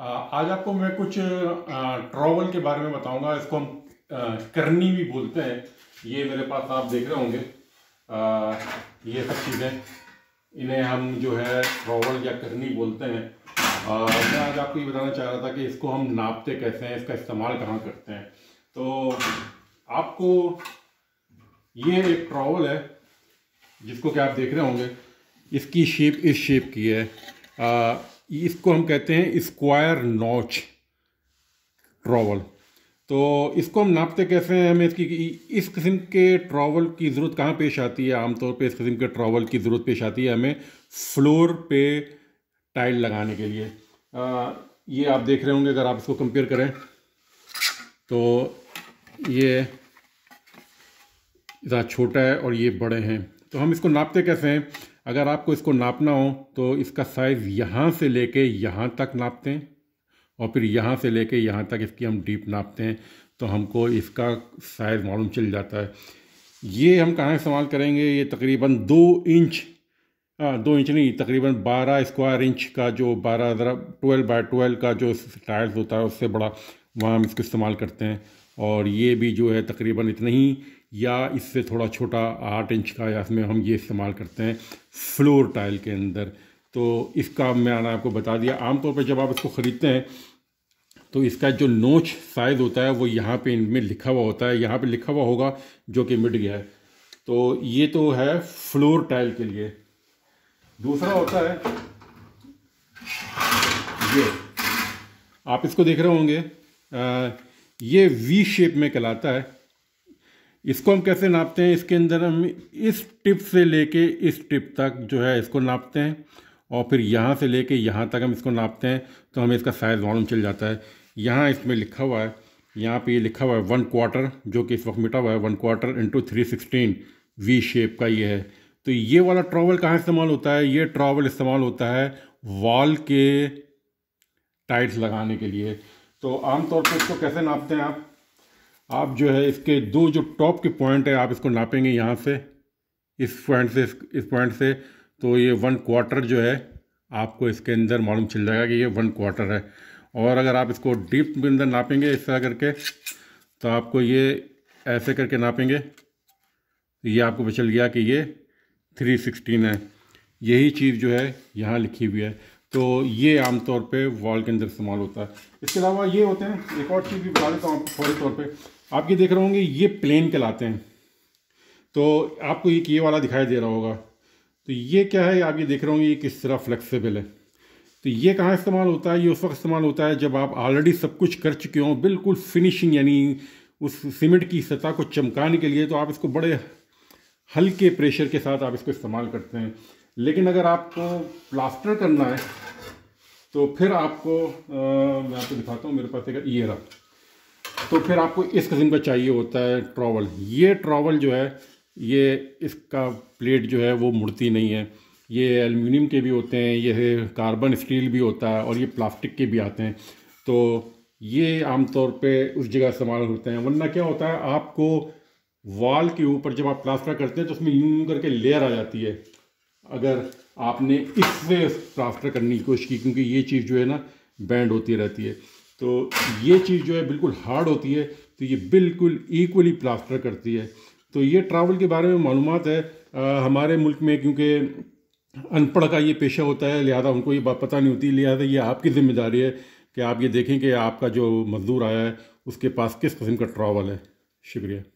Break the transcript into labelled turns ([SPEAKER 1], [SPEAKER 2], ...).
[SPEAKER 1] आज आपको मैं कुछ ट्रॉवल के बारे में बताऊंगा इसको हम करनी भी बोलते हैं ये मेरे पास आप देख रहे होंगे ये सब चीज़ें इन्हें हम जो है ट्रॉवल या करनी बोलते हैं आ, मैं आज आपको ये बताना चाह रहा था कि इसको हम नापते कैसे हैं इसका इस्तेमाल कहाँ करते हैं तो आपको ये एक ट्रॉवल है जिसको कि आप देख रहे होंगे इसकी शेप इस शेप की है आ, इसको हम कहते हैं स्क्वायर नॉच ट्रॉवल तो इसको हम नापते कैसे हैं हमें इसकी इस किस्म के ट्रॉवल की ज़रूरत कहाँ पेश आती है आमतौर पे इस किस्म के ट्रॉवल की ज़रूरत पेश आती है हमें फ्लोर पे टाइल लगाने के लिए आ, ये आप देख रहे होंगे अगर आप इसको कंपेयर करें तो ये ज़्यादा छोटा है और ये बड़े हैं तो हम इसको नापते कैसे हैं अगर आपको इसको नापना हो तो इसका साइज़ यहाँ से लेके यहाँ तक नापते हैं और फिर यहाँ से लेके यहाँ तक इसकी हम डीप नापते हैं तो हमको इसका साइज़ मालूम चल जाता है ये हम कहाँ इस्तेमाल करेंगे ये तकरीबन दो इंच आ, दो इंच नहीं तकरीबन बारह स्क्वायर इंच का जो बारह ज़रा ट्वेल्व बाई ट्वेल्व का जो टायर्स होता है उससे बड़ा वहाँ हम इसको इस्तेमाल करते हैं और ये भी जो है तकरीबन इतना ही या इससे थोड़ा छोटा आठ इंच का या इसमें हम ये इस्तेमाल करते हैं फ्लोर टाइल के अंदर तो इसका मैंने आपको बता दिया आमतौर पर जब आप इसको ख़रीदते हैं तो इसका जो नोच साइज़ होता है वो यहाँ पे इनमें लिखा हुआ होता है यहाँ पे लिखा हुआ होगा जो कि मिट गया है तो ये तो है फ्लोर टाइल के लिए दूसरा होता है ये आप इसको देख रहे होंगे ये वी शेप में कहलाता है इसको हम कैसे नापते हैं इसके अंदर हम इस टिप से लेके इस टिप तक जो है इसको नापते हैं और फिर यहाँ से लेके यहाँ तक हम इसको नापते हैं तो हमें इसका साइज़ मालूम चल जाता है यहाँ इसमें लिखा हुआ है यहाँ पे ये लिखा हुआ है वन क्वार्टर जो कि इस वक्त मिटा हुआ है one quarter into three sixteen V shape का ये है तो ये वाला ट्रॉवल कहाँ इस्तेमाल होता है ये ट्रॉवल इस्तेमाल होता है वॉल के टाइट्स लगाने के लिए तो आमतौर पर इसको कैसे नापते हैं आप आप जो है इसके दो जो टॉप के पॉइंट है आप इसको नापेंगे यहाँ से इस पॉइंट से इस पॉइंट से तो ये वन क्वार्टर जो है आपको इसके अंदर मालूम चल जाएगा कि ये वन क्वार्टर है और अगर आप इसको डीप के अंदर नापेंगे इस तरह करके तो आपको ये ऐसे करके नापेंगे तो ये आपको चल गया कि ये थ्री सिक्सटीन है यही चीज़ जो है यहाँ लिखी हुई है तो ये आमतौर पे वॉल के अंदर इस्तेमाल होता है इसके अलावा ये होते हैं एक और चीज़ भी बता देता हूँ आपको फौरी तौर पे आप ये देख रहे होंगे ये प्लेन कहलाते हैं तो आपको एक ये वाला दिखाई दे रहा होगा तो ये क्या है आप ये देख रहे होंगे ये किस तरह फ्लेक्सीबल है तो ये कहाँ इस्तेमाल होता है ये उस वक्त इस्तेमाल होता है जब आप ऑलरेडी सब कुछ कर चुके हों बिल्कुल फिनिशिंग यानी उस सीमेंट की सतह को चमकाने के लिए तो आप इसको बड़े हल्के प्रेशर के साथ आप इसको इस्तेमाल करते हैं लेकिन अगर आपको प्लास्टर करना है तो फिर आपको आ, मैं आपको दिखाता हूँ मेरे पास एक ये रहा तो फिर आपको इस किस्म का चाहिए होता है ट्रॉवल ये ट्रॉवल जो है ये इसका प्लेट जो है वो मुड़ती नहीं है ये एल्युमिनियम के भी होते हैं ये कार्बन स्टील भी होता है और ये प्लास्टिक के भी आते हैं तो ये आमतौर पे उस जगह इस्तेमाल होते हैं वरना क्या होता है आपको वॉल के ऊपर जब आप प्लास्टर करते हैं तो उसमें यूं करके लेयर आ जाती है अगर आपने इससे प्लास्टर करने की कोशिश की क्योंकि ये चीज़ जो है ना बैंड होती रहती है तो ये चीज़ जो है बिल्कुल हार्ड होती है तो ये बिल्कुल इक्वली प्लास्टर करती है तो ये ट्रैवल के बारे में मालूम है आ, हमारे मुल्क में क्योंकि अनपढ़ का ये पेशा होता है लिहाजा उनको ये बात पता नहीं होती लिहाजा ये आपकी जिम्मेदारी है कि आप ये देखें कि आपका जो मज़दूर आया है उसके पास किस किस्म का ट्रैवल है शुक्रिया